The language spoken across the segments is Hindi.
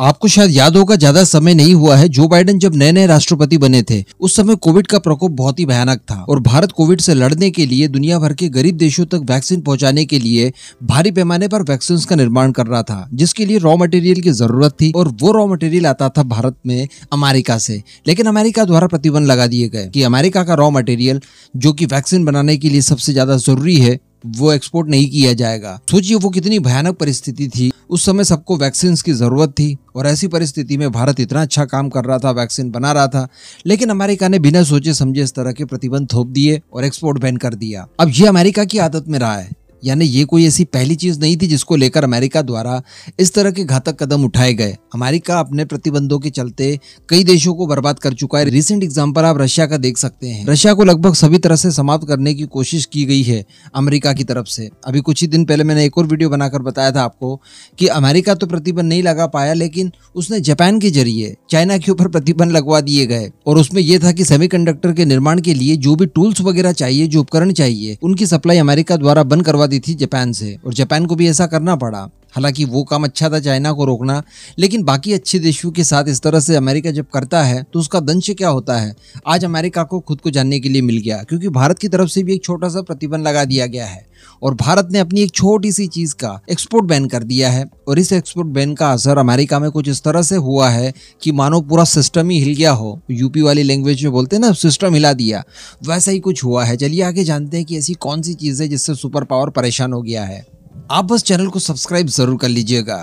आपको शायद याद होगा ज्यादा समय नहीं हुआ है जो बाइडन जब नए नए राष्ट्रपति बने थे उस समय कोविड का प्रकोप बहुत ही भयानक था और भारत कोविड से लड़ने के लिए दुनिया भर के गरीब देशों तक वैक्सीन पहुंचाने के लिए भारी पैमाने पर वैक्सीन का निर्माण कर रहा था जिसके लिए रॉ मटेरियल की जरूरत थी और वो रॉ मटेरियल आता था भारत में अमेरिका से लेकिन अमेरिका द्वारा प्रतिबंध लगा दिए गए की अमेरिका का रॉ मटेरियल जो की वैक्सीन बनाने के लिए सबसे ज्यादा जरूरी है वो एक्सपोर्ट नहीं किया जाएगा सोचिए वो कितनी भयानक परिस्थिति थी उस समय सबको वैक्सीन की ज़रूरत थी और ऐसी परिस्थिति में भारत इतना अच्छा काम कर रहा था वैक्सीन बना रहा था लेकिन अमेरिका ने बिना सोचे समझे इस तरह के प्रतिबंध थोप दिए और एक्सपोर्ट बैन कर दिया अब ये अमेरिका की आदत में रहा है यानी ये कोई ऐसी पहली चीज़ नहीं थी जिसको लेकर अमेरिका द्वारा इस तरह के घातक कदम उठाए गए अमेरिका अपने प्रतिबंधों के चलते कई देशों को बर्बाद कर चुका है रिसेंट एग्जाम्पल आप रशिया का देख सकते हैं रशिया को लगभग सभी तरह से समाप्त करने की कोशिश की गई है अमेरिका की तरफ से अभी कुछ ही दिन पहले मैंने एक और वीडियो बनाकर बताया था आपको कि अमेरिका तो प्रतिबंध नहीं लगा पाया लेकिन उसने जापान के जरिए चाइना के ऊपर प्रतिबंध लगवा दिए गए और उसमें यह था कि सेमी के निर्माण के लिए जो भी टूल्स वगैरह चाहिए जो उपकरण चाहिए उनकी सप्लाई अमेरिका द्वारा बंद करवा दी थी जापान से और जापान को भी ऐसा करना पड़ा हालांकि वो काम अच्छा था चाइना को रोकना लेकिन बाकी अच्छे देशों के साथ इस तरह से अमेरिका जब करता है तो उसका दंश क्या होता है आज अमेरिका को खुद को जानने के लिए मिल गया क्योंकि भारत की तरफ से भी एक छोटा सा प्रतिबंध लगा दिया गया है और भारत ने अपनी एक छोटी सी चीज का एक्सपोर्ट बैन कर दिया है और इस एक्सपोर्ट बैन का असर अमेरिका में कुछ इस तरह से हुआ है कि मानो पूरा सिस्टम ही हिल गया हो यूपी वाली लैंग्वेज में बोलते हैं ना सिस्टम हिला दिया वैसा ही कुछ हुआ है चलिए आगे जानते हैं कि ऐसी कौन सी चीज़ है जिससे सुपर पावर परेशान हो गया है आप बस चैनल को सब्सक्राइब जरूर कर लीजिएगा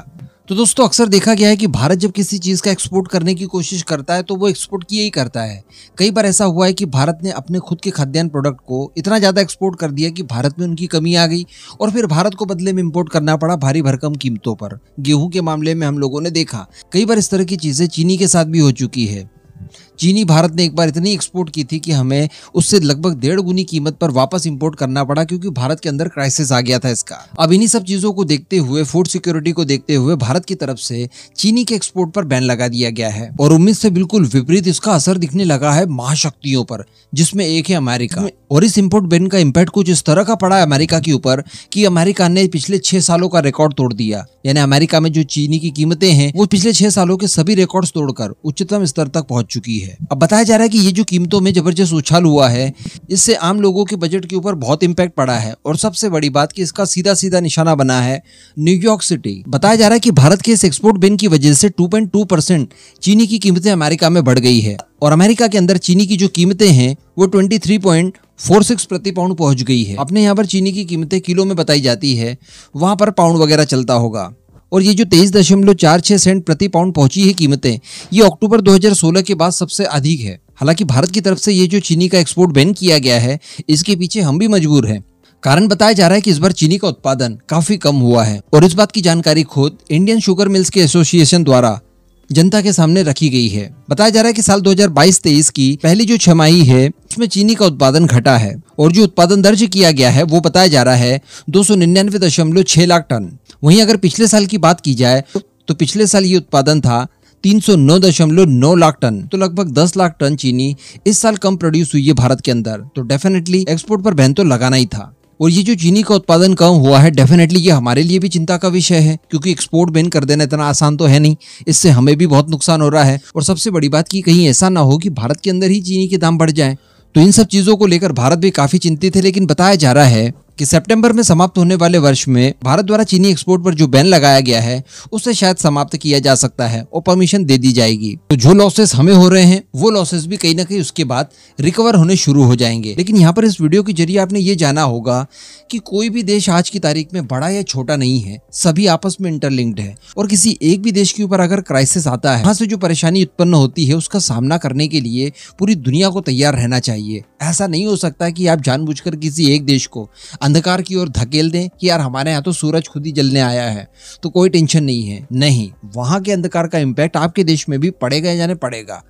तो दोस्तों अक्सर देखा गया है कि भारत जब किसी चीज़ का एक्सपोर्ट करने की कोशिश करता है तो वो एक्सपोर्ट किए ही करता है कई बार ऐसा हुआ है कि भारत ने अपने खुद के खाद्यान्न प्रोडक्ट को इतना ज़्यादा एक्सपोर्ट कर दिया कि भारत में उनकी कमी आ गई और फिर भारत को बदले में इम्पोर्ट करना पड़ा भारी भरकम कीमतों पर गेहूं के मामले में हम लोगों ने देखा कई बार इस तरह की चीज़ें चीनी के साथ भी हो चुकी है चीनी भारत ने एक बार इतनी एक्सपोर्ट की थी कि हमें उससे लगभग डेढ़ गुनी कीमत पर वापस इम्पोर्ट करना पड़ा क्योंकि भारत के अंदर क्राइसिस आ गया था इसका अब इन्हीं सब चीज़ों को देखते हुए फूड सिक्योरिटी को देखते हुए भारत की तरफ से चीनी के एक्सपोर्ट पर बैन लगा दिया गया है और उम्मीद से बिल्कुल विपरीत इसका असर दिखने लगा है महाशक्तियों पर जिसमें एक है अमेरिका और इस इम्पोर्ट बैन का इम्पैक्ट कुछ इस तरह का पड़ा है अमेरिका के ऊपर कि अमेरिका ने पिछले छह सालों का रिकॉर्ड तोड़ दिया यानी अमेरिका में जो चीनी की कीमतें हैं वो पिछले छह सालों के सभी रिकॉर्ड तोड़कर उच्चतम स्तर तक पहुंच चुकी है है अब बताया जा रहा है कि ये जो कीमतों में जबरदस्त उछाल हुआ है इससे आम लोगों के बजट के ऊपर बहुत इम्पैक्ट पड़ा है और सबसे बड़ी बात कि इसका सीधा सीधा निशाना बना है न्यूयॉर्क सिटी बताया जा रहा है कि भारत के इस एक्सपोर्ट बिन की वजह से टू परसेंट चीनी की कीमतें अमेरिका में बढ़ गई है और अमेरिका के अंदर चीनी की जो कीमतें हैं वो ट्वेंटी फोर सिक्स प्रति पाउंड पहुंच गई है अपने यहाँ पर चीनी की कीमतें किलो में बताई जाती है वहां पर पाउंड वगैरह चलता होगा और ये जो तेईस दशमलव चार छः सेंट प्रति पाउंड पहुंची है कीमतें ये अक्टूबर 2016 के बाद सबसे अधिक है हालांकि भारत की तरफ से ये जो चीनी का एक्सपोर्ट बैन किया गया है इसके पीछे हम भी मजबूर हैं कारण बताया जा रहा है कि इस बार चीनी का उत्पादन काफी कम हुआ है और इस बात की जानकारी खुद इंडियन शुगर मिल्स के एसोसिएशन द्वारा जनता के सामने रखी गई है बताया जा रहा है कि साल 2022-23 की पहली जो छमाही है उसमें चीनी का उत्पादन घटा है और जो उत्पादन दर्ज किया गया है वो बताया जा रहा है दो लाख टन वहीं अगर पिछले साल की बात की जाए तो पिछले साल ये उत्पादन था 309.9 लाख टन तो लगभग 10 लाख टन चीनी इस साल कम प्रोड्यूस हुई है भारत के अंदर तो डेफिनेटली एक्सपोर्ट पर बहन तो लगाना ही था और ये जो चीनी का उत्पादन कम हुआ है डेफिनेटली ये हमारे लिए भी चिंता का विषय है क्योंकि एक्सपोर्ट बैन कर देना इतना आसान तो है नहीं इससे हमें भी बहुत नुकसान हो रहा है और सबसे बड़ी बात की कहीं ऐसा ना हो कि भारत के अंदर ही चीनी के दाम बढ़ जाए तो इन सब चीज़ों को लेकर भारत भी काफ़ी चिंतित है लेकिन बताया जा रहा है कि सितंबर में समाप्त होने वाले वर्ष में भारत द्वारा चीनी एक्सपोर्ट पर जो बैन लगाया गया है उसे शायद समाप्त किया जा सकता है और परमिशन दे दी जाएगी तो जो लॉसेस हमें हो रहे हैं वो लॉसेस भी कहीं ना कहीं उसके बाद रिकवर होने शुरू हो जाएंगे लेकिन यहाँ पर इस वीडियो के जरिए आपने ये जाना होगा कि कोई भी देश आज की तारीख में बड़ा या छोटा नहीं है सभी आपस में इंटरलिंक्ड है और किसी एक भी देश के ऊपर अगर क्राइसिस आता है वहाँ से जो परेशानी उत्पन्न होती है उसका सामना करने के लिए पूरी दुनिया को तैयार रहना चाहिए ऐसा नहीं हो सकता कि आप जानबूझकर किसी एक देश को अंधकार की ओर धकेल दें कि यार हमारे यहाँ तो सूरज खुद ही जलने आया है तो कोई टेंशन नहीं है नहीं वहाँ के अंधकार का इम्पैक्ट आपके देश में भी पड़ेगा या नहीं पड़ेगा